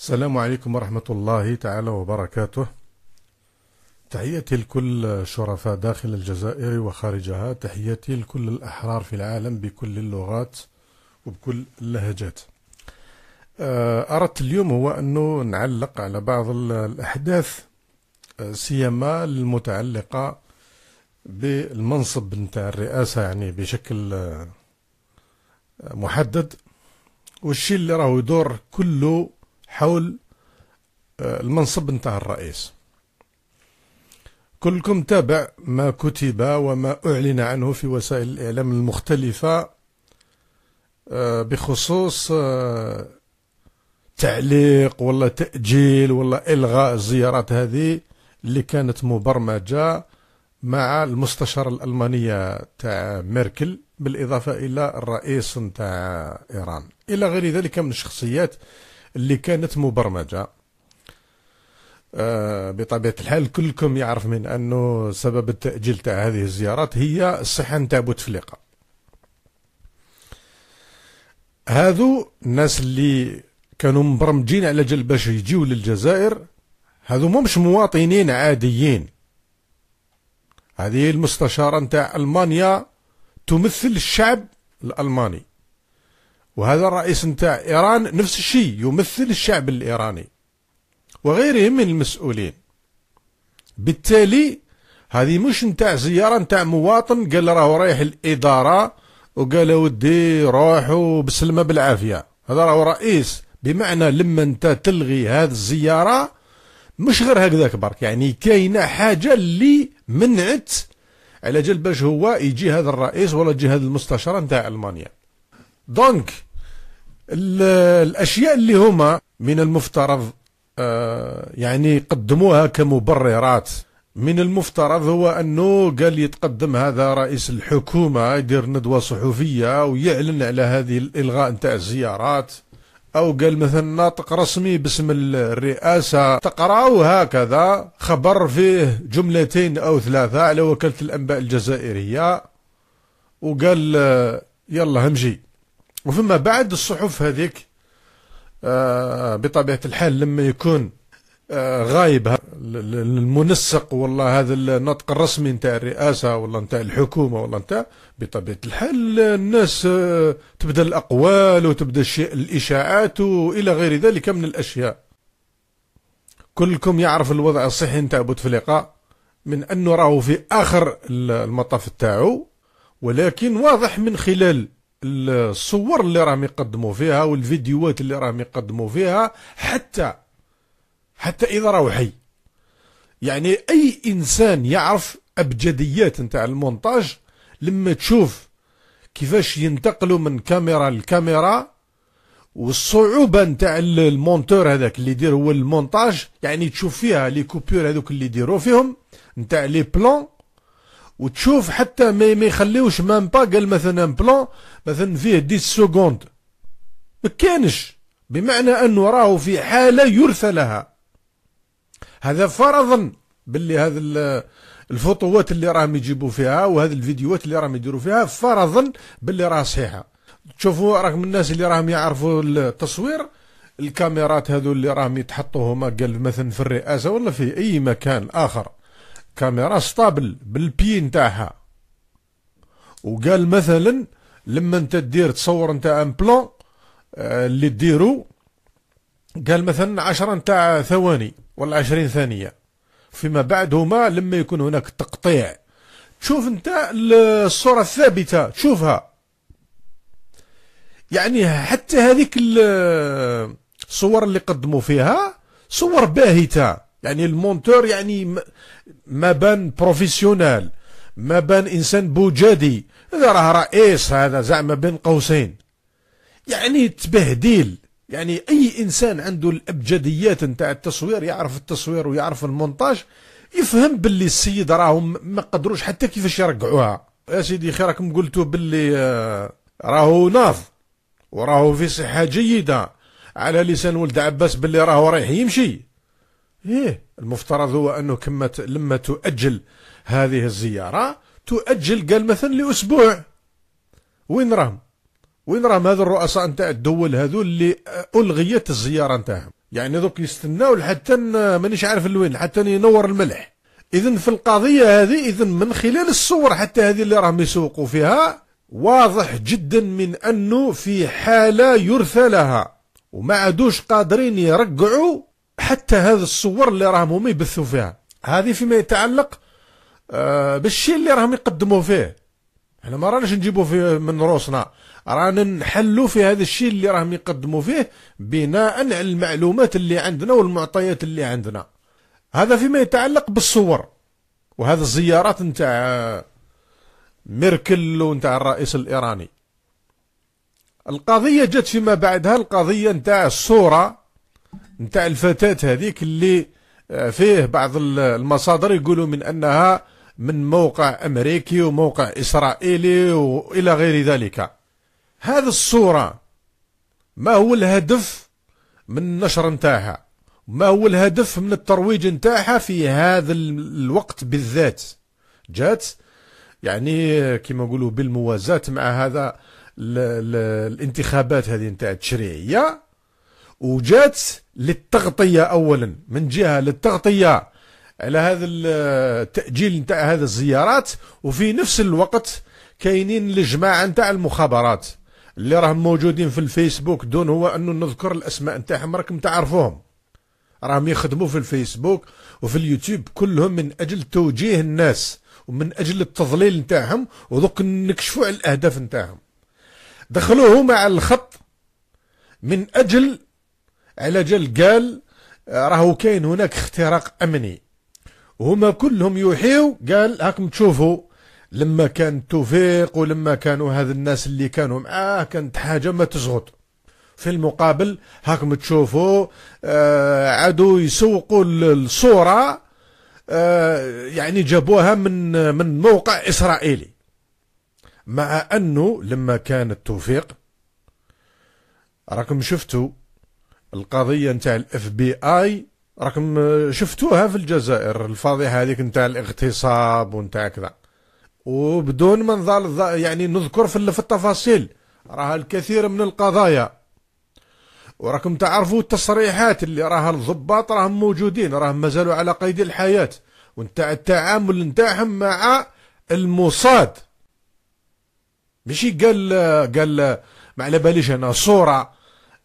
السلام عليكم ورحمة الله تعالى وبركاته تحياتي لكل شرفاء داخل الجزائر وخارجها تحياتي لكل الأحرار في العالم بكل اللغات وبكل اللهجات آه، أردت اليوم هو أنه نعلق على بعض الأحداث آه، سيما المتعلقة بالمنصب نتاع الرئاسة يعني بشكل آه، محدد والشيء اللي راهو يدور كله حول آه، المنصب نتاع الرئيس كلكم تابع ما كتب وما أعلن عنه في وسائل الإعلام المختلفة آه، بخصوص آه، تعليق ولا تأجيل ولا إلغاء الزيارات هذه اللي كانت مبرمجة مع المستشارة الألمانية تاع ميركل بالإضافة إلى الرئيس تاع إيران إلى غير ذلك من الشخصيات اللي كانت مبرمجه آه، بطبيعه الحال كلكم يعرف من انه سبب التاجيل تاع هذه الزيارات هي الصحه نتاع بوتفليقه هذو الناس اللي كانوا مبرمجين على جل باش يجيو للجزائر هذو مش مواطنين عاديين هذه المستشارة نتاع ألمانيا تمثل الشعب الألماني وهذا الرئيس نتاع إيران نفس الشيء يمثل الشعب الإيراني وغيرهم من المسؤولين بالتالي هذه مش نتاع زيارة نتاع مواطن قال راهو رايح الإدارة وقال ودي روحوا بسلمة بالعافية هذا راهو رئيس بمعنى لما انت تلغي هذه الزيارة مش غير هكذاك برك يعني كاينة حاجة اللي منعت على جال باش هو يجي هذا الرئيس ولا يجي هذا المستشار نتاع المانيا دونك الاشياء اللي هما من المفترض آه، يعني يقدموها كمبررات من المفترض هو انه قال يتقدم هذا رئيس الحكومه يدير ندوه صحفيه ويعلن على هذه الالغاء نتاع الزيارات او قال مثلا ناطق رسمي باسم الرئاسه تقراو هكذا خبر فيه جملتين او ثلاثه على وكاله الانباء الجزائريه وقال آه، يلا همشي وفيما بعد الصحف هذيك آه، بطبيعة الحال لما يكون آه، غايب المنسق والله هذا النطق الرسمي نتاع الرئاسة ولا نتاع الحكومة ولا نتاع بطبيعة الحال الناس آه، تبدأ الأقوال وتبدأ الإشاعات وإلى غير ذلك من الأشياء كلكم يعرف الوضع الصحي نتاع بوتفليقة من أنه راهو في آخر المطاف تاعو ولكن واضح من خلال الصور اللي راهم يقدموا فيها والفيديوهات اللي راهم يقدموا فيها حتى حتى اذا راهو حي يعني اي انسان يعرف ابجديات نتاع المونتاج لما تشوف كيفاش ينتقلوا من كاميرا لكاميرا والصعوبه نتاع المونتور هذاك اللي يدير هو المونتاج يعني تشوف فيها لي كوبور هذوك اللي يديروا فيهم نتاع لي بلون وتشوف حتى ما ما يخليوش مام با قال مثلا بلون مثلا فيه 10 سكوند ما كانش بمعنى انه راهو في حاله يرثى لها هذا فرضا باللي هذا الفوطوات اللي راهم يجيبوا فيها وهذه الفيديوهات اللي راهم يديروا فيها فرضا باللي راه صحيحه تشوفوا راكم الناس اللي راهم يعرفوا التصوير الكاميرات هذو اللي راهم يتحطوا هما قال مثلا في الرئاسه ولا في اي مكان اخر كاميرا ستابل بالبي نتاعها وقال مثلا لما انت دير تصور نتاع ان بلون آه، اللي ديرو قال مثلا عشرة نتاع ثواني ولا عشرين ثانية فيما بعد هما لما يكون هناك تقطيع تشوف انت الصورة الثابتة تشوفها يعني حتى هذيك الصور آه، اللي قدموا فيها صور باهته يعني المونتور يعني ما بان بروفيسيونال ما بان انسان بوجادي هذا راه رئيس هذا زعما بين قوسين يعني تبهديل يعني اي انسان عنده الابجديات نتاع التصوير يعرف التصوير ويعرف المونتاج يفهم باللي السيد راهم ما قدروش حتى كيفاش يرجعوها يا سيدي خيركم قلتوا باللي آه، راهو ناض وراهو في صحه جيده على لسان ولد عباس باللي راهو رايح يمشي إيه المفترض هو أنه كما لما تؤجل هذه الزيارة تؤجل قال مثلا لأسبوع وين راهم وين راهم هذو الرؤساء نتاع الدول هذو اللي ألغيت الزيارة نتاعهم يعني دوك يستناو لحتى مانيش عارف لوين حتى ينور الملح إذا في القضية هذه إذا من خلال الصور حتى هذه اللي راهم يسوقوا فيها واضح جدا من أنه في حالة يرثى لها وما عادوش قادرين يرجعوا حتى هذا الصور اللي راهم هما يبثوا فيها هذه فيما يتعلق آه، بالشيء اللي راهم يقدموا فيه احنا ما راناش نجيبو فيه من روسنا رانا نحلو في هذا الشيء اللي راهم يقدموا فيه بناء على المعلومات اللي عندنا والمعطيات اللي عندنا هذا فيما يتعلق بالصور وهذا الزيارات نتاع آه، ميركل ونتاع الرئيس الايراني القضيه جت فيما بعدها القضيه نتاع الصوره نتاع الفتاة هذيك اللي آه، فيه بعض المصادر يقولوا من أنها من موقع أمريكي وموقع إسرائيلي وإلى غير ذلك هذه الصورة ما هو الهدف من النشر نتاعها ما هو الهدف من الترويج نتاعها في هذا الوقت بالذات جات يعني كما نقولوا بالموازاة مع هذا الانتخابات هذه نتاع التشريعية وجات للتغطية أولا من جهة للتغطية على هذا التأجيل نتاع هذا الزيارات وفي نفس الوقت كاينين الجماعة نتاع المخابرات اللي راهم موجودين في الفيسبوك دون هو أنه نذكر الأسماء نتاعهم راكم تعرفوهم راهم يخدموا في الفيسبوك وفي اليوتيوب كلهم من أجل توجيه الناس ومن أجل التضليل نتاعهم ودوك نكشفوا على الأهداف نتاعهم دخلوهم على الخط من أجل على جال قال آه، راهو كاين هناك اختراق امني وهما كلهم يوحيو قال هاكم تشوفوا لما كان توفيق ولما كانوا هذ الناس اللي كانوا معاه كانت حاجه ما تزغط في المقابل هاكم تشوفوا آه عادوا يسوقوا الصوره آه يعني جابوها من من موقع اسرائيلي مع انه لما كان التوفيق راكم شفتوا القضيه نتاع الاف بي اي راكم آه، شفتوها في الجزائر الفضيحه هذيك نتاع الاغتصاب ونتاع كذا وبدون ما نظل يعني نذكر في التفاصيل راها الكثير من القضايا وراكم تعرفوا التصريحات اللي راها الضباط راهم موجودين راهم مازالوا على قيد الحياه ونتاع التعامل نتاعهم مع المصاد ماشي قال قال ما على باليش انا صوره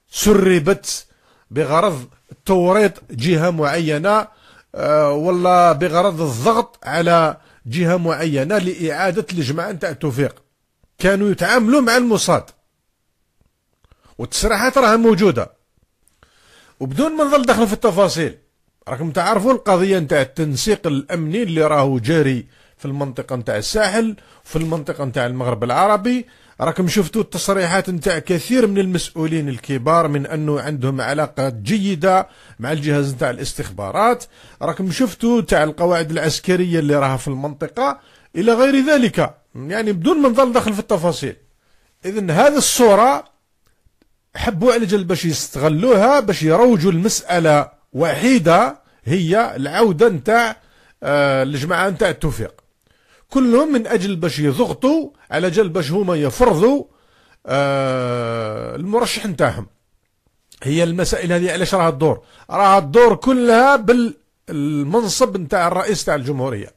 سربت بغرض توريط جهة معينة آه، ولا بغرض الضغط على جهة معينة لإعادة الجماعة نتاع التوفيق كانوا يتعاملوا مع المصاد والتصريحات راها موجودة وبدون ما نظل دخل في التفاصيل راكم تعرفوا القضية نتاع التنسيق الأمني اللي راهو جاري في المنطقة نتاع الساحل في المنطقة نتاع المغرب العربي راكم شفتوا التصريحات نتاع كثير من المسؤولين الكبار من انه عندهم علاقات جيده مع الجهاز نتاع الاستخبارات راكم شفتوا تاع القواعد العسكريه اللي راها في المنطقه الى غير ذلك يعني بدون ما نظل داخل في التفاصيل اذا هذه الصوره حبوا على جل باش يستغلوها باش يروجوا المساله وحيده هي العوده نتاع آه، الجماعه نتاع التوفيق كلهم من أجل باش يضغطوا على جال باش هما يفرضوا آه المرشح نتاعهم هي المسائل هذه علاش راها الدور راها الدور كلها بالمنصب نتاع الرئيس تاع الجمهوريه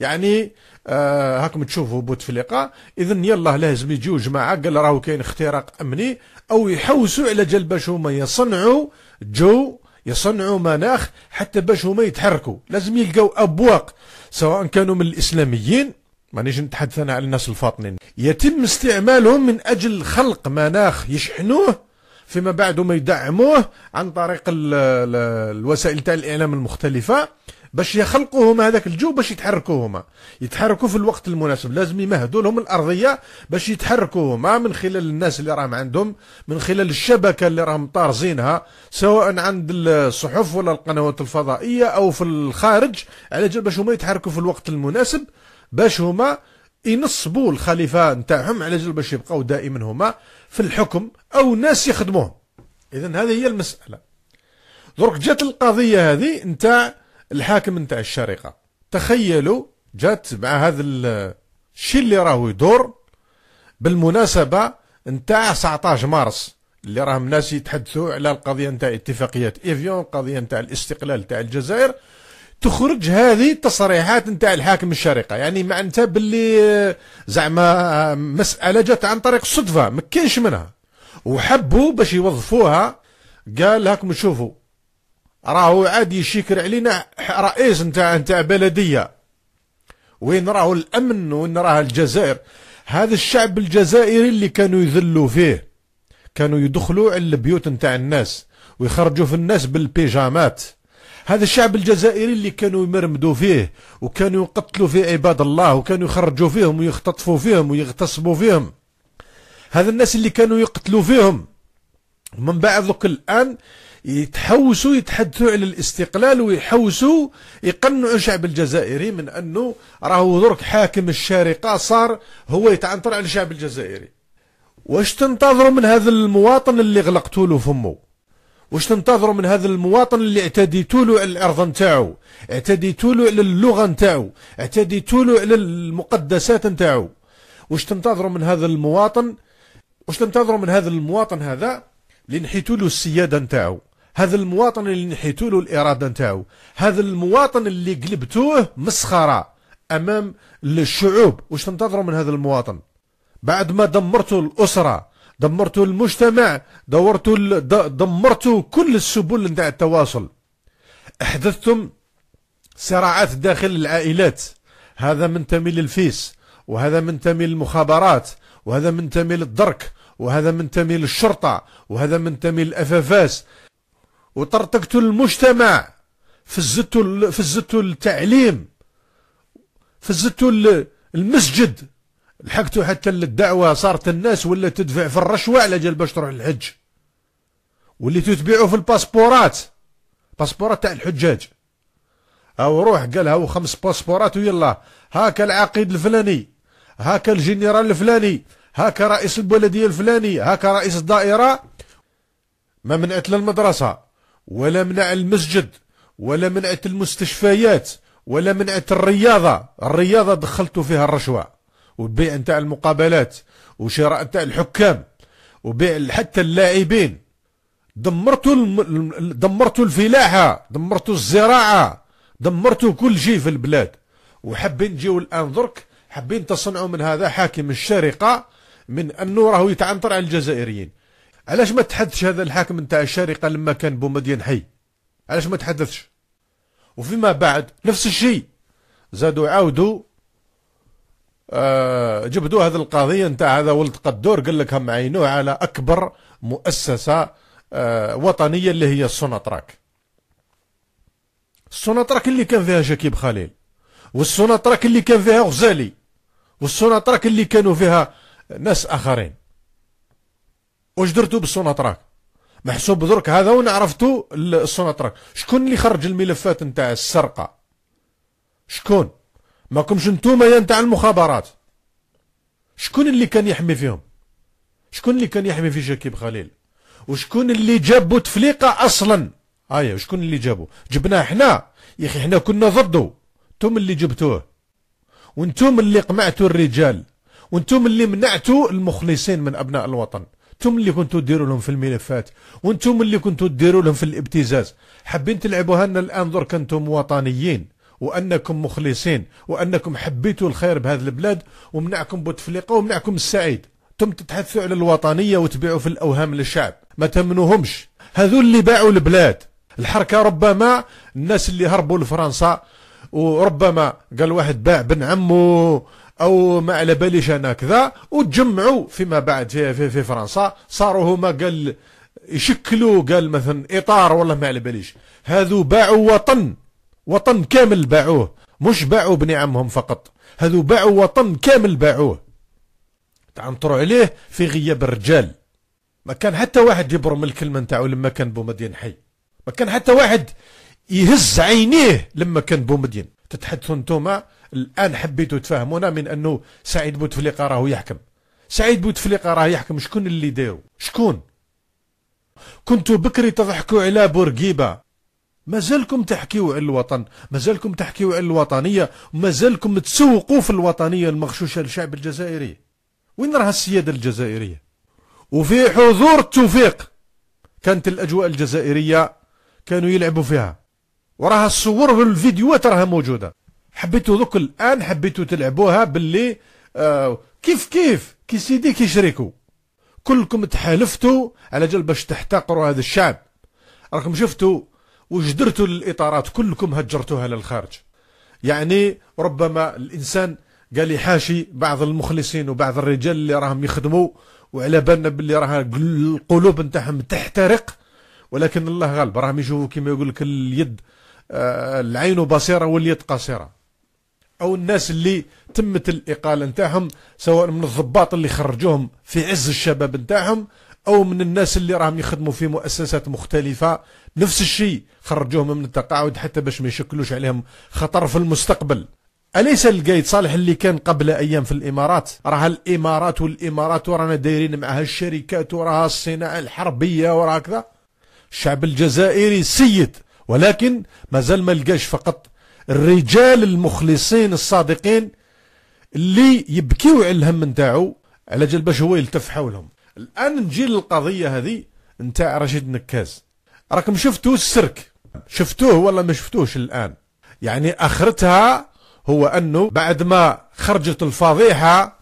يعني آه هاكم تشوفوا بوتفليقه اذا يلا لازم يجيو جماعه قال راهو كاين اختراق امني او يحوسوا على جال باش هما يصنعوا جو يصنعوا مناخ حتى باش هما يتحركوا لازم يلقاو أبواق سواء كانوا من الإسلاميين مانيش نتحدث أنا على الناس الفاطنين يتم استعمالهم من أجل خلق مناخ يشحنوه فيما بعد هم يدعموه عن طريق الوسائل تاع الإعلام المختلفة باش هما هذاك الجو باش يتحركوا هما يتحركوا في الوقت المناسب لازم يمهدوا لهم الارضيه باش يتحركوا هما من خلال الناس اللي راهم عندهم من خلال الشبكه اللي راهم طارزينها سواء عند الصحف ولا القنوات الفضائيه او في الخارج على جال باش هما يتحركوا في الوقت المناسب باش هما ينصبوا الخليفه نتاعهم على جال باش يبقاو دائما هما في الحكم او ناس يخدموهم اذا هذه هي المساله درك جات القضيه هذه نتاع الحاكم نتاع الشارقة تخيلوا جات مع هذا الشيء اللي راهو يدور بالمناسبه نتاع 19 مارس اللي راهم ناس يتحدثوا على القضيه نتاع اتفاقيه ايفيون القضيه نتاع الاستقلال نتاع الجزائر تخرج هذه التصريحات نتاع الحاكم الشرقه يعني معناتها باللي زعما مساله جات عن طريق الصدفه ما منها وحبوا باش يوظفوها قال هاكم شوفوا راهو عاد يشكر علينا رئيس نتاع نتاع بلديه وين راهو الامن وين راه الجزائر هذا الشعب الجزائري اللي كانوا يذلوا فيه كانوا يدخلوا على البيوت نتاع الناس ويخرجوا في الناس بالبيجامات هذا الشعب الجزائري اللي كانوا يمرمدوا فيه وكانوا يقتلوا فيه عباد الله وكانوا يخرجوا فيهم ويختطفوا فيهم ويغتصبوا فيهم هذا الناس اللي كانوا يقتلوا فيهم من بعد ذوك الان يتحوسوا يتحدثوا على الاستقلال ويحوسوا يقنعوا الشعب الجزائري من انه راهو درك حاكم الشارقه صار هو يتعنطر على الشعب الجزائري واش تنتظروا من هذا المواطن اللي غلقتوا له فمه واش تنتظروا من هذا المواطن اللي اعتديتوا له على الارض نتاعو اعتديتوا له على اللغه نتاعو اعتديتوا له على المقدسات نتاعو واش تنتظروا من هذا المواطن واش تنتظروا من هذا المواطن هذا اللي له السياده نتاعو هذا المواطن اللي نحيتوا له الاراده نتاعو هذا المواطن اللي قلبتوه مسخره امام الشعوب واش تنتظروا من هذا المواطن بعد ما دمرتوا الاسره دمرتوا المجتمع دورتوا دمرتوا كل السبل نتاع التواصل احدثتم صراعات داخل العائلات هذا منتمي للفيس وهذا منتمي للمخابرات وهذا منتمي للدرك وهذا منتمي للشرطة وهذا منتمي للأفافاس وطرطقتوا المجتمع فزتوا فزتوا التعليم فزتوا المسجد لحقتوا حتى للدعوة صارت الناس ولا تدفع في الرشوة على جال باش تروح الحج واللي تتبعوا في الباسبورات باسبورات تاع الحجاج او روح قالها وخمس خمس باسبورات ويلا هاك العقيد الفلاني هاك الجنرال الفلاني هاك رئيس البلدية الفلاني هاك رئيس الدائرة ما منعت للمدرسه ولا منع المسجد ولا منعت المستشفيات ولا منعت الرياضة الرياضة دخلت فيها الرشوة والبيع نتاع المقابلات وشراء نتاع الحكام وبيع حتى اللاعبين دمرتوا دمرتوا الفلاحة دمرتوا الزراعة دمرتوا كل شيء في البلاد وحابين نجيو الآن درك حابين تصنعوا من هذا حاكم الشارقة من أنه راهو يتعنطر على الجزائريين علاش ما تحدثش هذا الحاكم نتاع الشارقه لما كان بومدين حي علاش ما تحدثش وفيما بعد نفس الشيء زادوا عاودوا آه جبدوا هذه القضيه نتاع هذا ولد قدور قال لك هم عينوه على اكبر مؤسسه آه وطنيه اللي هي السوناتراك السوناتراك اللي كان فيها شكيب خليل والسوناتراك اللي كان فيها غزالي والسوناتراك اللي كانوا فيها ناس اخرين واش درتو بالسوناتراك محسوب درك هذا وانا عرفتو السوناتراك شكون اللي خرج الملفات نتاع السرقه شكون ما كمش نتوما يا نتاع المخابرات شكون اللي كان يحمي فيهم شكون اللي كان يحمي في شكيب خليل وشكون اللي جاب تفليقه اصلا ايا شكون اللي جابو جبناه حنا يا اخي حنا كنا ضده انتم اللي جبتوه وانتم اللي قمعتوا الرجال وانتم اللي منعتوا المخلصين من ابناء الوطن انتم اللي كنتوا ديروا لهم في الملفات وانتم اللي كنتوا ديروا لهم في الابتزاز حابين تلعبوا هنا الان درك انتم وطنيين وانكم مخلصين وانكم حبيتوا الخير بهذه البلاد ومنعكم بوتفليقه ومنعكم السعيد انتم تتحدثوا على الوطنيه وتبيعوا في الاوهام للشعب ما تمنوهمش هذو اللي باعوا البلاد الحركه ربما الناس اللي هربوا لفرنسا وربما قال واحد باع بن عمه او ما على باليش انا كذا وتجمعوا فيما بعد في, في, في فرنسا صاروا هما قال يشكلوا قال مثلا اطار والله ما على باليش هذو باعوا وطن وطن كامل باعوه مش باعوا عمهم فقط هذو باعوا وطن كامل باعوه تعنطروا عليه في غياب الرجال ما كان حتى واحد يبرم الكلمة نتاعو لما كان بومدين حي ما كان حتى واحد يهز عينيه لما كان بومدين تتحدثوا انتوما الان حبيتوا تفهمونا من انه سعيد بوتفليقه راهو يحكم سعيد بوتفليقه راه يحكم شكون اللي داو شكون كنتوا بكري تضحكوا على بورقيبه مازالكم تحكيوا على الوطن مازالكم تحكيوا على الوطنيه مازالكم تسوقوا في الوطنيه المغشوشه للشعب الجزائري وين راها السياده الجزائريه وفي حضور التوفيق كانت الاجواء الجزائريه كانوا يلعبوا فيها وراها الصور والفيديوهات راها موجوده حبيتوا دوك الان حبيتوا تلعبوها باللي آه كيف كيف كي سيدي كي شريكو كلكم تحالفتوا على جال باش تحتقروا هذا الشعب راكم شفتوا واش درتوا للاطارات كلكم هجرتوها للخارج يعني ربما الانسان قال حاشي بعض المخلصين وبعض الرجال اللي راهم يخدموا وعلى بالنا باللي راه القلوب نتاعهم تحترق ولكن الله غالب راهم يشوفوا كما يقول لك اليد آه، العين بصيره واليد قصيره او الناس اللي تمت الاقاله نتاعهم سواء من الضباط اللي خرجوهم في عز الشباب نتاعهم او من الناس اللي راهم يخدموا في مؤسسات مختلفه نفس الشيء خرجوهم من التقاعد حتى باش ما يشكلوش عليهم خطر في المستقبل اليس القايد صالح اللي كان قبل ايام في الامارات راها الامارات والامارات ورانا دايرين معها الشركات وراها الصناعه الحربيه وراها كذا الشعب الجزائري سيد ولكن مازال ما لقاش فقط الرجال المخلصين الصادقين اللي يبكيو على الهم نتاعو على جال باش هو يلتف حولهم الان نجي للقضيه هذه نتاع رشيد نكاز راكم شفتوا السرك شفتوه ولا ما شفتوش الان يعني اخرتها هو انه بعد ما خرجت الفضيحه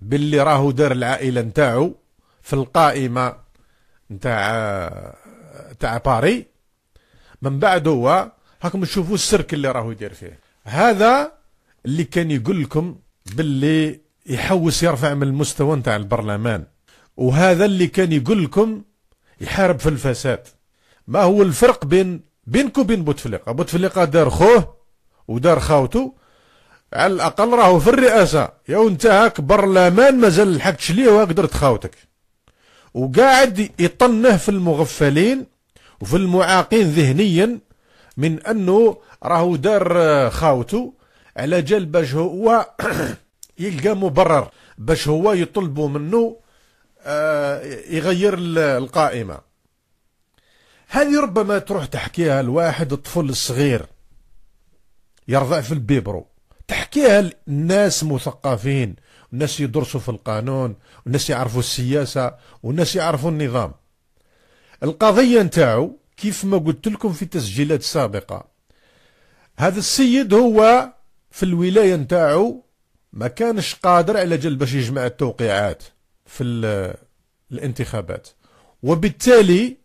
باللي راهو دار العائله نتاعو في القائمه نتاع تاع باري من بعد هو هاكم تشوفوا السرك اللي راهو يدير فيه هذا اللي كان يقول لكم باللي يحوس يرفع من المستوى نتاع البرلمان وهذا اللي كان يقول لكم يحارب في الفساد ما هو الفرق بين بينك وبين بوتفليقه بوتفليقه دار خوه ودار خاوته على الاقل راهو في الرئاسه يا انت هاك برلمان مازال لحقتش ليه وقدر تخاوتك وقاعد يطنه في المغفلين وفي المعاقين ذهنيا من انه راهو دار خاوته على جال باش هو يلقى مبرر باش هو يطلبوا منه آه، يغير القائمه هذه ربما تروح تحكيها لواحد الطفل الصغير يرضع في البيبرو تحكيها للناس مثقفين الناس يدرسوا في القانون والناس يعرفوا السياسة والناس يعرفوا النظام القضية نتاعو كيف ما قلت لكم في التسجيلات السابقة هذا السيد هو في الولاية نتاعو ما كانش قادر على جل باش يجمع التوقيعات في الانتخابات وبالتالي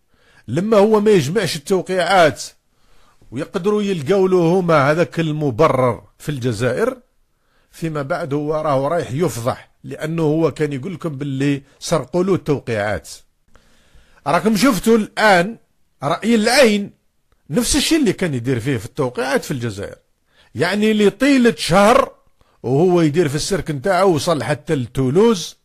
لما هو ما يجمعش التوقيعات ويقدروا يلقاو له هما هذاك المبرر في الجزائر فيما بعد هو راه رايح يفضح لانه هو كان يقول لكم باللي سرقوا له التوقيعات راكم شفتوا الان رأي العين نفس الشيء اللي كان يدير فيه في التوقيعات في الجزائر يعني اللي طيلة شهر وهو يدير في السيرك نتاعه وصل حتى لتولوز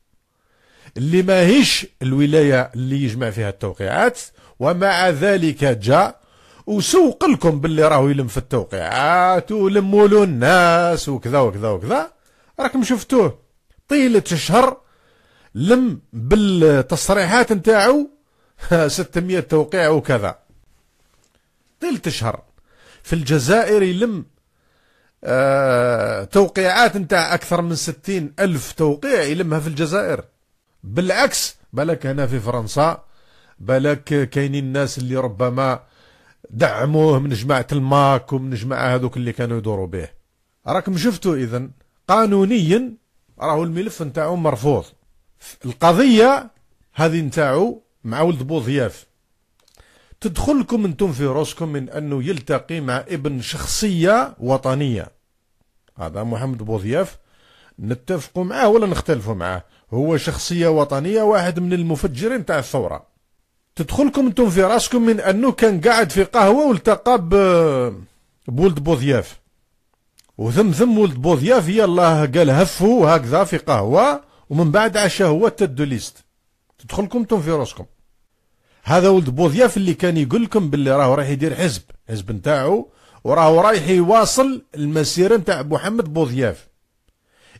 اللي ماهيش الولاية اللي يجمع فيها التوقيعات ومع ذلك جاء وسوق لكم باللي راهو يلم في التوقيعات ولموا له الناس وكذا وكذا وكذا راكم شفتوه طيلة شهر لم بالتصريحات نتاعو 600 توقيع وكذا طيلة اشهر في الجزائر يلم آه توقيعات نتاع اكثر من ستين الف توقيع يلمها في الجزائر بالعكس بلك هنا في فرنسا بلك كاينين الناس اللي ربما دعموه من جماعة الماك ومن جماعة هذوك اللي كانوا يدوروا به راكم شفتوا اذا قانونيا راهو الملف نتاعو مرفوض القضية هذه نتاعو مع ولد بوضياف تدخلكم انتم في روسكم من انه يلتقي مع ابن شخصيه وطنيه هذا محمد بوضياف نتفق معاه ولا نختلف معاه هو شخصيه وطنيه واحد من المفجرين تاع الثوره تدخلكم انتم في راسكم من انه كان قاعد في قهوه والتقى بولد بوضياف وثم ثم ولد بوضياف يلاه قال هفو هكذا في قهوه ومن بعد عشا هو تدو ليست تدخلكم انتم في راسكم هذا ولد بوضياف اللي كان يقول لكم باللي راهو رايح يدير حزب حزب نتاعو وراهو رايح يواصل المسيره نتاع محمد بوضياف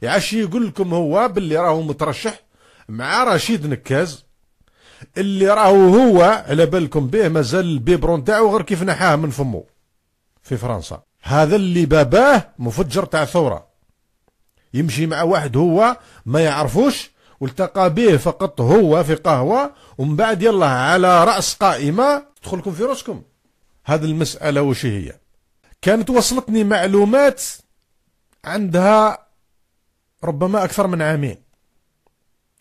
يعش يقول لكم هو باللي راهو مترشح مع رشيد نكاز اللي راهو هو على بالكم به مازال البيبرون تاعو غير كيف نحاه من فمه في فرنسا هذا اللي باباه مفجر تاع ثوره يمشي مع واحد هو ما يعرفوش والتقى به فقط هو في قهوة ومن بعد يلا على رأس قائمة تدخلكم في راسكم هذه المسألة وش هي كانت وصلتني معلومات عندها ربما أكثر من عامين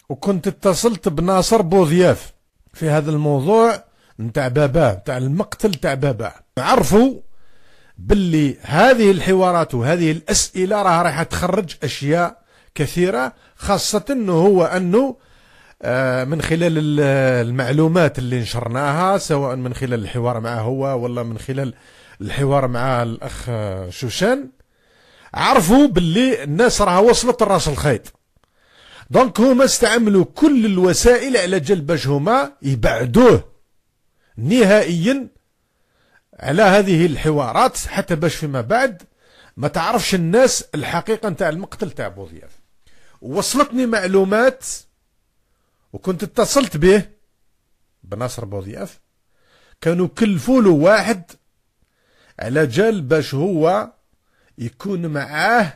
وكنت اتصلت بناصر بوضياف في هذا الموضوع نتاع باباه نتاع المقتل تاع باباه عرفوا باللي هذه الحوارات وهذه الأسئلة راه رايحه تخرج أشياء كثيرة خاصة انه هو انه آه، من خلال المعلومات اللي نشرناها سواء من خلال الحوار معه هو ولا من خلال الحوار مع الاخ آه، شوشان عرفوا باللي الناس راها وصلت الراس الخيط دونك هما استعملوا كل الوسائل على جل باش هما يبعدوه نهائيا على هذه الحوارات حتى باش فيما بعد ما تعرفش الناس الحقيقة نتاع المقتل تاع بوضياف وصلتني معلومات وكنت اتصلت به بناصر بوضياف كانوا كلفوا له واحد على جال باش هو يكون معاه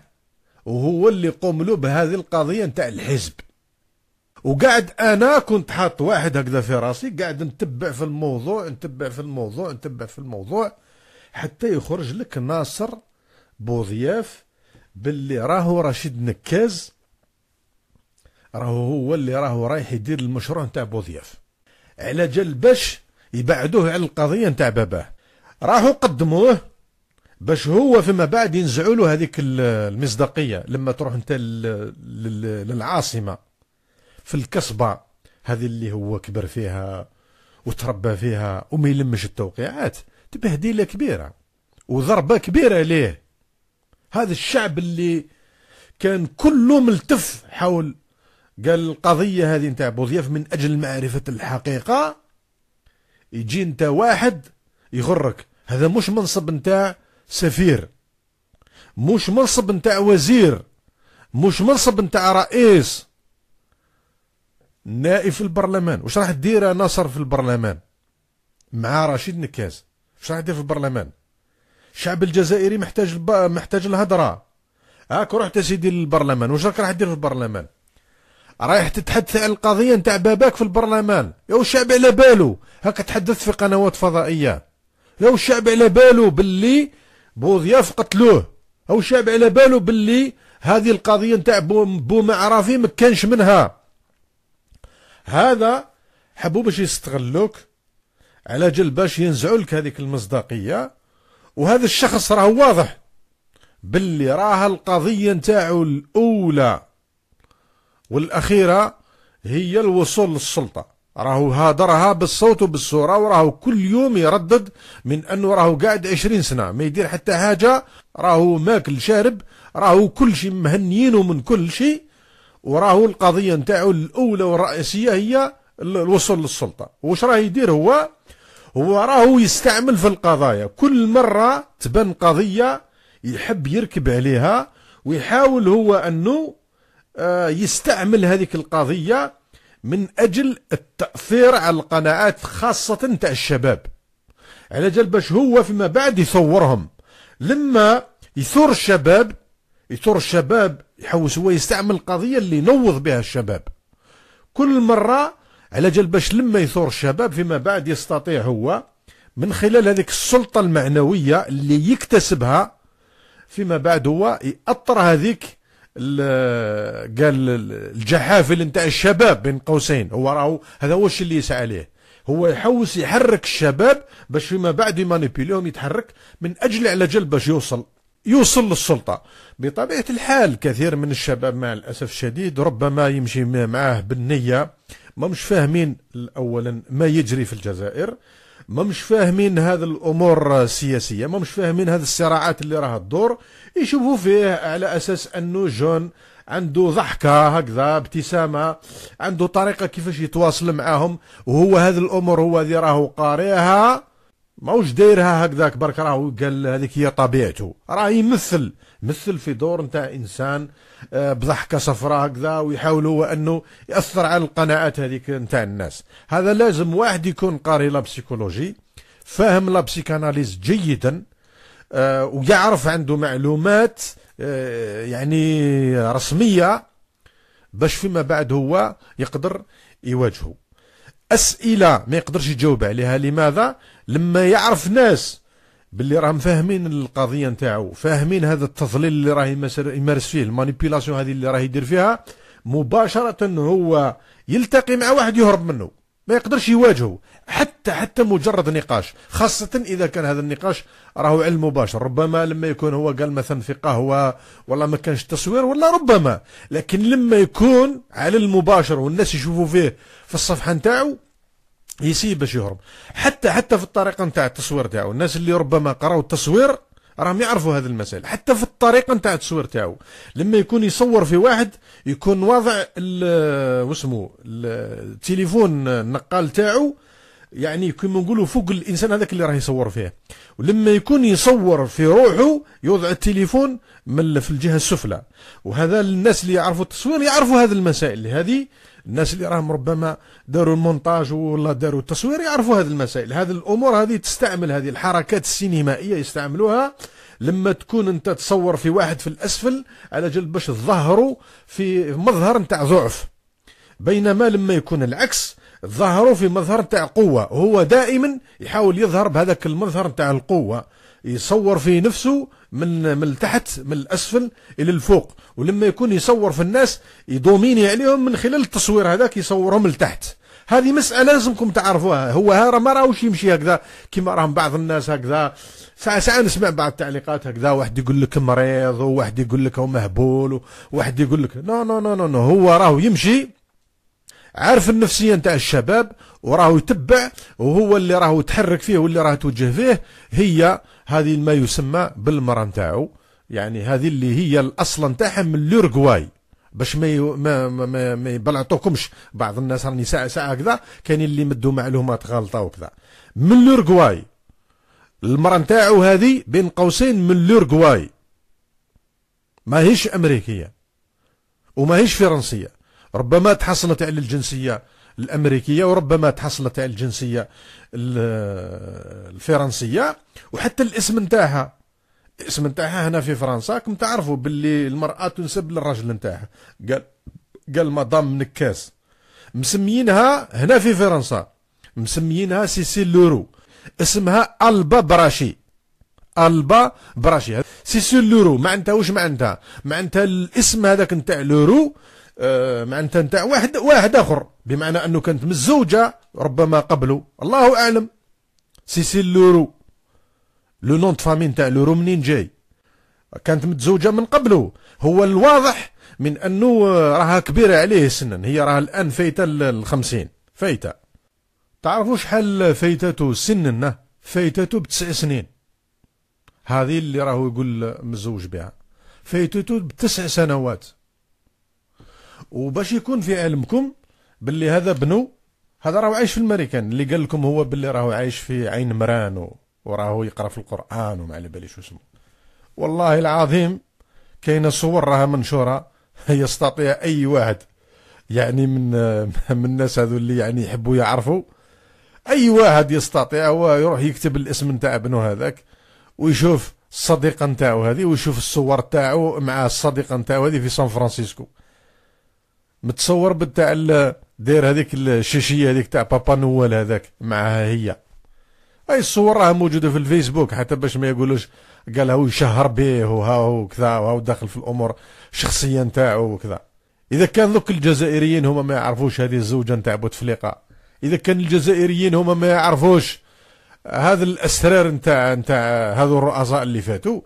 وهو اللي يقوم له بهذه القضيه نتاع الحزب وقعد انا كنت حاط واحد هكذا في راسي قاعد نتبع في الموضوع نتبع في الموضوع نتبع في الموضوع حتى يخرج لك ناصر بوضياف باللي راهو رشيد نكاز راهو هو اللي راهو رايح يدير المشروع نتاع بوضياف على جال باش يبعدوه على القضيه نتاع باباه راحوا قدموه باش هو فيما بعد ينزعوا له هذيك المصداقيه لما تروح انت للعاصمه في الكسبه هذه اللي هو كبر فيها وتربى فيها وما يلمش التوقيعات تبهديله كبيره وضربه كبيره ليه هذا الشعب اللي كان كله ملتف حول قال القضية هذه نتاع بوضياف من أجل معرفة الحقيقة يجي أنت واحد يغرك هذا مش منصب نتاع سفير مش منصب نتاع وزير مش منصب نتاع رئيس نائب في البرلمان واش راح دير نصر في البرلمان مع رشيد نكاز واش راح دير في البرلمان الشعب الجزائري محتاج محتاج الهضره هاك رحت سيدي للبرلمان واش راك راح دير في البرلمان رايح تتحدث على القضيه نتاع باباك في البرلمان يا الشعب على بالو هاك تحدث في قنوات فضائيه يا الشعب على بالو باللي بوضياف قتلوه او الشعب على بالو باللي هذه القضيه نتاع بو ما كانش منها هذا حبوا باش يستغلوك على جل باش ينزعوا لك هذيك المصداقيه وهذا الشخص راه واضح باللي راه القضيه نتاعو الاولى والأخيرة هي الوصول للسلطة راهو هادرها بالصوت وبالصورة وراهو كل يوم يردد من أنه راهو قاعد عشرين سنة ما يدير حتى حاجة راهو ماكل شارب راهو كل شيء مهنيينه من كل شيء وراهو القضية نتاعو الأولى والرئيسية هي الوصول للسلطة واش راه يدير هو هو راهو يستعمل في القضايا كل مرة تبان قضية يحب يركب عليها ويحاول هو أنه آه، يستعمل هذيك القضية من أجل التأثير على القناعات خاصة تاع الشباب على جال باش هو فيما بعد يصورهم لما يثور الشباب يثور الشباب يحوس هو يستعمل القضية اللي ينوض بها الشباب كل مرة على جال باش لما يثور الشباب فيما بعد يستطيع هو من خلال هذيك السلطة المعنوية اللي يكتسبها فيما بعد هو يأطر هذيك قال الجحافل نتاع الشباب بين قوسين هو راهو هذا هو الشيء اللي يسعى ليه هو يحوس يحرك الشباب باش فيما بعد يمانيبيليهم يتحرك من اجل على جل باش يوصل يوصل للسلطة بطبيعة الحال كثير من الشباب مع الأسف الشديد ربما يمشي معاه بالنية ما مش فاهمين أولا ما يجري في الجزائر ما مش فاهمين هذه الامور السياسيه ما مش فاهمين هذه الصراعات اللي راها تدور يشوفوا فيه على اساس انه جون عنده ضحكه هكذا ابتسامه عنده طريقه كيفاش يتواصل معاهم وهو هذه الامور هو اللي راهو قاريها ماهوش دايرها هكذاك برك راهو قال هذيك هي طبيعته راه يمثل مثل في دور نتاع انسان آه، بضحكه صفراء هكذا ويحاول هو انه ياثر على القناعات هذيك نتاع الناس هذا لازم واحد يكون قاري لا بسيكولوجي فاهم لا بسيكاناليز جيدا آه، ويعرف عنده معلومات آه، يعني رسميه باش فيما بعد هو يقدر يواجهه اسئله ما يقدرش يجاوب عليها لماذا لما يعرف ناس باللي راهم فاهمين القضيه نتاعو فاهمين هذا التضليل اللي راه يمارس فيه المانيبيلاسيون هذه اللي راه يدير فيها مباشره هو يلتقي مع واحد يهرب منه ما يقدرش يواجهه حتى حتى مجرد نقاش خاصة إذا كان هذا النقاش راهو علم مباشر ربما لما يكون هو قال مثلا في قهوة ولا ما كانش تصوير ولا ربما لكن لما يكون على المباشر والناس يشوفوا فيه في الصفحة نتاعو يسيب باش يهرب حتى حتى في الطريقه نتاع التصوير تاعو الناس اللي ربما قراو التصوير راهم يعرفوا هذا المسائل حتى في الطريقه نتاع التصوير تاعو لما يكون يصور في واحد يكون واضع واسمو التليفون النقال تاعو يعني كما نقولوا فوق الانسان هذاك اللي راه يصور فيه ولما يكون يصور في روحه يوضع التليفون من في الجهه السفلى وهذا الناس اللي يعرفوا التصوير يعرفوا هذه المسائل هذه الناس اللي راهم ربما داروا المونتاج ولا داروا التصوير يعرفوا هذه المسائل هذه الامور هذه تستعمل هذه الحركات السينمائيه يستعملوها لما تكون انت تصور في واحد في الاسفل على جل باش تظهروا في مظهر نتاع ضعف بينما لما يكون العكس ظهروا في مظهر تاع قوة هو دائما يحاول يظهر بهذاك المظهر تاع القوة يصور في نفسه من من تحت من الاسفل الى الفوق ولما يكون يصور في الناس يدوميني عليهم من خلال التصوير هذاك يصورهم لتحت هذه مسألة لازمكم تعرفوها هو ها ما راهوش يمشي هكذا كيما راهم بعض الناس هكذا ساعة ساعة نسمع بعض التعليقات هكذا واحد يقول لك مريض وواحد يقول لك مهبول وواحد يقول لك نو نو نو نو هو راهو يمشي عارف النفسيه نتاع الشباب وراهو يتبع وهو اللي راهو تحرك فيه واللي راه توجه فيه هي هذه ما يسمى بالمرة نتاعو يعني هذه اللي هي الاصل نتاعها من الاورغواي باش ما ما ما, ما يبلعطوكمش بعض الناس راني ساعه ساعه هكذا كاين اللي مدوا معلومات غلطه وكذا من الاورغواي المرأة نتاعو هذه بين قوسين من الاورغواي ماهيش امريكيه وماهيش فرنسيه ربما تحصلت على الجنسية الأمريكية وربما تحصلت على الجنسية الفرنسية وحتى الاسم نتاعها الاسم نتاعها هنا في فرنسا كم تعرفوا باللي المرأة تنسب للرجل نتاعها قال قال مدام نكاس مسميينها هنا في فرنسا مسميينها سيسيل لورو اسمها البا براشي البا براشي سيسيل لورو معناتها واش معناتها معناتها الاسم هذاك نتاع لورو آه، معناتها نتاع واحد واحد اخر بمعنى انه كانت متزوجه ربما قبله الله اعلم سيسيل لورو لو نون فامي نتاع لورو منين جاي كانت متزوجه من قبله هو الواضح من انه راها كبيره عليه سنا هي راها الان فايته الخمسين فايته تعرفوا شحال فايتته سنا فايتته بتسع سنين هذه اللي راهو يقول مزوج بها فايتته بتسع سنوات وباش يكون في علمكم باللي هذا بنو هذا راهو عايش في الماريكان اللي قال لكم هو باللي راهو عايش في عين مران وراهو يقرا في القران وما على باليش اسمه والله العظيم كاينه صور راها منشوره يستطيع اي واحد يعني من من الناس هذو اللي يعني يحبوا يعرفوا اي واحد يستطيع هو يروح يكتب الاسم نتاع ابنه هذاك ويشوف الصديقه نتاعو هذه ويشوف الصور نتاعو مع الصديقه نتاعو هذه في سان فرانسيسكو متصور بتاع داير هذيك الشاشيه هذيك تاع بابا نوال هذاك معها هي اي الصور راها موجوده في الفيسبوك حتى باش ما يقولوش قال هو يشهر به وها هو كذا وهو داخل في الامور الشخصيه نتاعو وكذا اذا كان ذوك الجزائريين هما ما يعرفوش هذه الزوجه نتاع بوتفليقه اذا كان الجزائريين هما ما يعرفوش هذا الاسرار نتاع نتاع هذو الرؤساء اللي فاتوا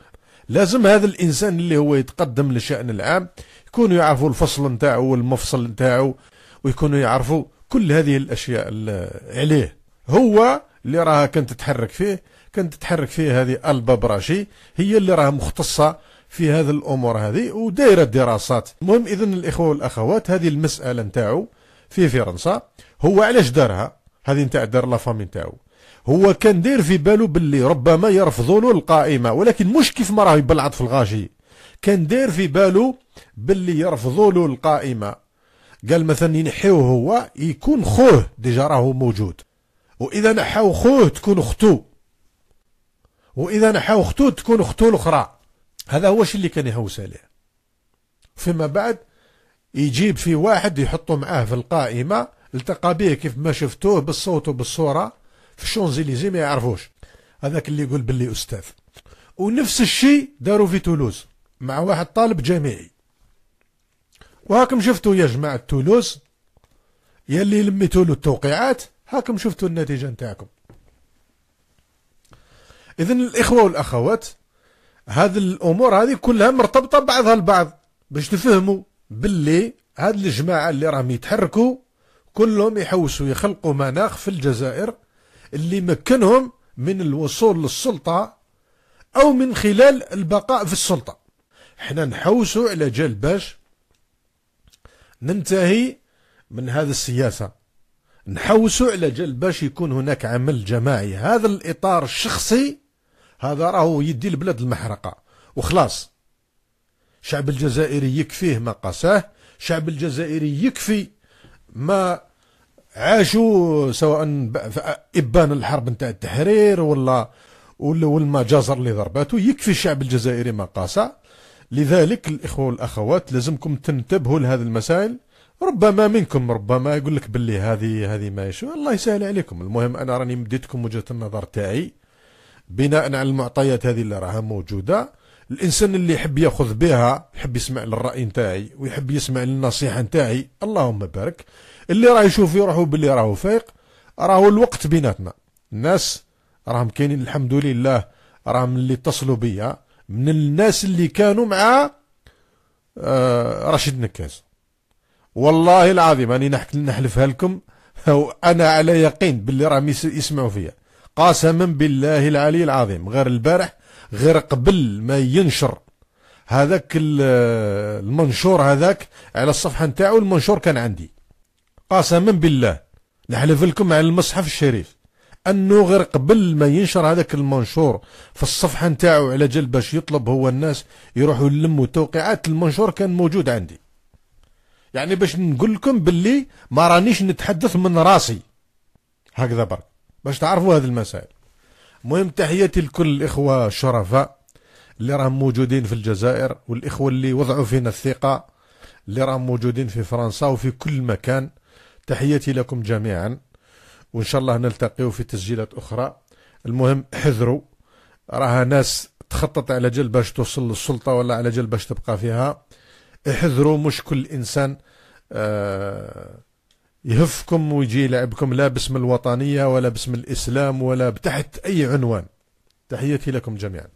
لازم هذا الانسان اللي هو يتقدم للشان العام يكونوا يعرفوا الفصل نتاعو والمفصل نتاعو ويكونوا يعرفوا كل هذه الاشياء اللي عليه هو اللي راها كانت تتحرك فيه كانت تتحرك فيه هذه الببراشي هي اللي راها مختصه في هذه الامور هذه ودايره دراسات المهم اذا الاخوه والاخوات هذه المساله نتاعو في فرنسا هو علاش دارها هذه نتاع دار لا فامي نتاعو هو كان داير في بالو باللي ربما يرفضوا له القائمه ولكن مش كيف ما راه يبلعط في الغاشي كان داير في بالو باللي يرفضوا له القائمه قال مثلا ينحيو هو يكون خوه ديجا راهو موجود واذا نحاو خوه تكون اختو واذا نحاو اختو تكون اختو الاخرى هذا هو الشيء اللي كان يهوس عليه فيما بعد يجيب في واحد يحطه معاه في القائمه التقى به كيف ما شفتوه بالصوت وبالصوره في الشونزيليزي ما يعرفوش هذاك اللي يقول باللي استاذ ونفس الشيء داروا في تولوز مع واحد طالب جامعي وهاكم شفتوا يا جماعة تولوز يا اللي لميتوا له التوقيعات هاكم شفتوا النتيجة نتاعكم إذا الإخوة والأخوات هذه الأمور هذه كلها مرتبطة بعضها البعض باش تفهموا باللي هاد الجماعة اللي راهم يتحركوا كلهم يحوسوا يخلقوا مناخ في الجزائر اللي مكنهم من الوصول للسلطة أو من خلال البقاء في السلطة حنا نحوسوا على جال باش ننتهي من هذه السياسة نحوسوا على جال باش يكون هناك عمل جماعي هذا الإطار الشخصي هذا راهو يدي البلاد المحرقة وخلاص الشعب الجزائري يكفيه ما قاساه الشعب الجزائري يكفي ما عاشوا سواء ابان الحرب نتاع التحرير ولا والمجازر اللي ضرباته يكفي الشعب الجزائري ما قاسى لذلك الاخوه والاخوات لازمكم تنتبهوا لهذه المسائل ربما منكم ربما يقول لك باللي هذه هذه ماهيش الله يسهل عليكم المهم انا راني مديتكم وجهه النظر تاعي بناء على المعطيات هذه اللي راها موجوده الانسان اللي يحب ياخذ بها يحب يسمع للراي نتاعي ويحب يسمع للنصيحه نتاعي اللهم بارك اللي راه يشوف يروحوا باللي راهو فايق راهو الوقت بيناتنا الناس راهم كاينين الحمد لله راهم اللي اتصلوا بيا من الناس اللي كانوا مع آه، رشيد نكاز والله العظيم راني نحلفها لكم انا على يقين باللي راهم يسمعوا فيا قسما بالله العلي العظيم غير البارح غير قبل ما ينشر هذاك المنشور هذاك على الصفحة نتاعو المنشور كان عندي قسما بالله نحلف لكم على المصحف الشريف انه غير قبل ما ينشر هذاك المنشور في الصفحة نتاعو على جال باش يطلب هو الناس يروحوا يلموا توقيعات المنشور كان موجود عندي يعني باش نقول لكم باللي ما رانيش نتحدث من راسي هكذا برك باش تعرفوا هذه المسائل المهم تحياتي لكل الاخوه الشرفاء اللي راهم موجودين في الجزائر والاخوه اللي وضعوا فينا الثقه اللي راهم موجودين في فرنسا وفي كل مكان تحياتي لكم جميعا وان شاء الله نلتقيو في تسجيلات اخرى المهم حذروا راها ناس تخطط على جل باش توصل للسلطه ولا على جل باش تبقى فيها احذروا مش كل انسان آه يهفكم ويجي يلعبكم لا باسم الوطنية ولا باسم الإسلام ولا بتحت أي عنوان تحياتي لكم جميعا